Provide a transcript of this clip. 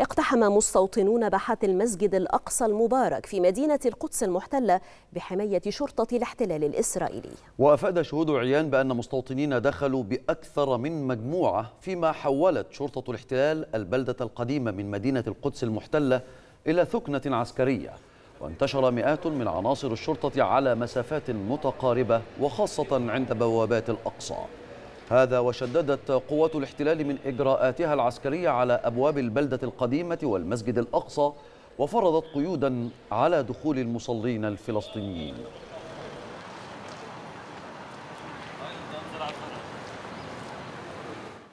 اقتحم مستوطنون باحات المسجد الأقصى المبارك في مدينة القدس المحتلة بحماية شرطة الاحتلال الإسرائيلي وأفاد شهود عيان بأن مستوطنين دخلوا بأكثر من مجموعة فيما حولت شرطة الاحتلال البلدة القديمة من مدينة القدس المحتلة إلى ثكنة عسكرية وانتشر مئات من عناصر الشرطة على مسافات متقاربة وخاصة عند بوابات الأقصى هذا وشددت قوات الاحتلال من إجراءاتها العسكرية على أبواب البلدة القديمة والمسجد الأقصى وفرضت قيودا على دخول المصلين الفلسطينيين